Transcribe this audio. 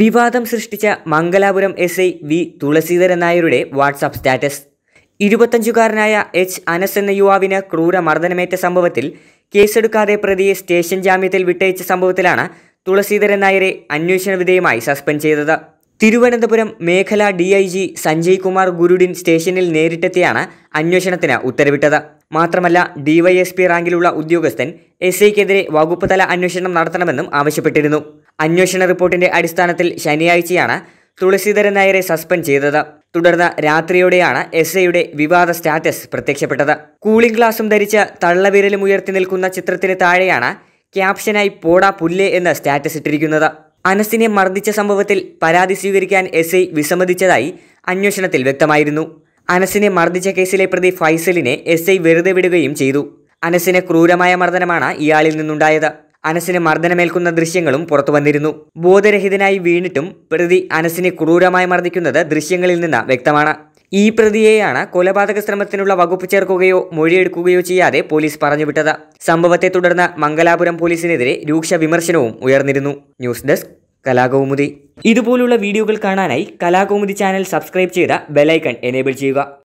വിവാദം സൃഷ്ടിച്ച Mangalapuram S I V Thulaseedharan നായരുടെ വാട്സാപ്പ് സ്റ്റാറ്റസ് ഇരുപത്തഞ്ചുകാരനായ എച്ച് അനസ് എന്ന യുവാവിന് ക്രൂര മർദ്ദനമേറ്റ സംഭവത്തിൽ കേസെടുക്കാതെ പ്രതിയെ സ്റ്റേഷൻ ജാമ്യത്തിൽ വിട്ടയച്ച സംഭവത്തിലാണ് തുളസീധരൻ നായരെ അന്വേഷണ വിധേയമായി സസ്പെൻഡ് ചെയ്തത് തിരുവനന്തപുരം മേഖല D I G Sanjay Kumar Gurudin സ്റ്റേഷനിൽ നേരിട്ടെത്തിയാണ് അന്വേഷണത്തിന് ഉത്തരവിട്ടത് മാത്രമല്ല ഡിവൈഎസ്പി റാങ്കിലുള്ള ഉദ്യോഗസ്ഥൻ എസ് ഐക്കെതിരെ വകുപ്പ് തല അന്വേഷണം നടത്തണമെന്നും ആവശ്യപ്പെട്ടിരുന്നു അന്വേഷണ റിപ്പോർട്ടിന്റെ അടിസ്ഥാനത്തിൽ ശനിയാഴ്ചയാണ് തുളസീധരൻ നായരെ സസ്പെൻഡ് ചെയ്തത് തുടർന്ന് രാത്രിയോടെയാണ് എസ് ഐയുടെ വിവാദ സ്റ്റാറ്റസ് പ്രത്യക്ഷപ്പെട്ടത് കൂളിംഗ് ഗ്ലാസും ധരിച്ച് തള്ളവിരലും ഉയർത്തി നിൽക്കുന്ന ചിത്രത്തിന് താഴെയാണ് ക്യാപ്ഷനായി പോടാ പുല്ലേ എന്ന് സ്റ്റാറ്റസ് ഇട്ടിരിക്കുന്നത് അനസിനെ മർദ്ദിച്ച സംഭവത്തിൽ പരാതി സ്വീകരിക്കാൻ എസ് ഐ വിസമ്മതിച്ചതായി അന്വേഷണത്തിൽ വ്യക്തമായിരുന്നു അനസിനെ മർദ്ദിച്ച കേസിലെ പ്രതി ഫൈസലിനെ എസ് ഐ വെറുതെ വിടുകയും ചെയ്തു അനസിന് ക്രൂരമായ മർദ്ദനമാണ് ഇയാളിൽ നിന്നുണ്ടായത് അനസിന് മർദ്ദനമേൽക്കുന്ന ദൃശ്യങ്ങളും പുറത്തു വന്നിരുന്നു ബോധരഹിതനായി വീണിട്ടും പ്രതി അനസിനെ ക്രൂരമായി മർദ്ദിക്കുന്നത് ദൃശ്യങ്ങളിൽ നിന്ന് വ്യക്തമാണ് ഈ പ്രതിയെയാണ് കൊലപാതക ശ്രമത്തിനുള്ള വകുപ്പ് ചേർക്കുകയോ മൊഴിയെടുക്കുകയോ ചെയ്യാതെ പോലീസ് പറഞ്ഞുവിട്ടത് സംഭവത്തെ തുടർന്ന് മംഗലാപുരം പോലീസിനെതിരെ രൂക്ഷ വിമർശനവും ഉയർന്നിരുന്നു ന്യൂസ് ഡെസ്ക് കലാകൗമുദി ഇതുപോലുള്ള വീഡിയോകൾ കാണാനായി കലാകൗമുദി ചാനൽ സബ്സ്ക്രൈബ് ചെയ്ത ബെലൈക്കൺ എനേബിൾ ചെയ്യുക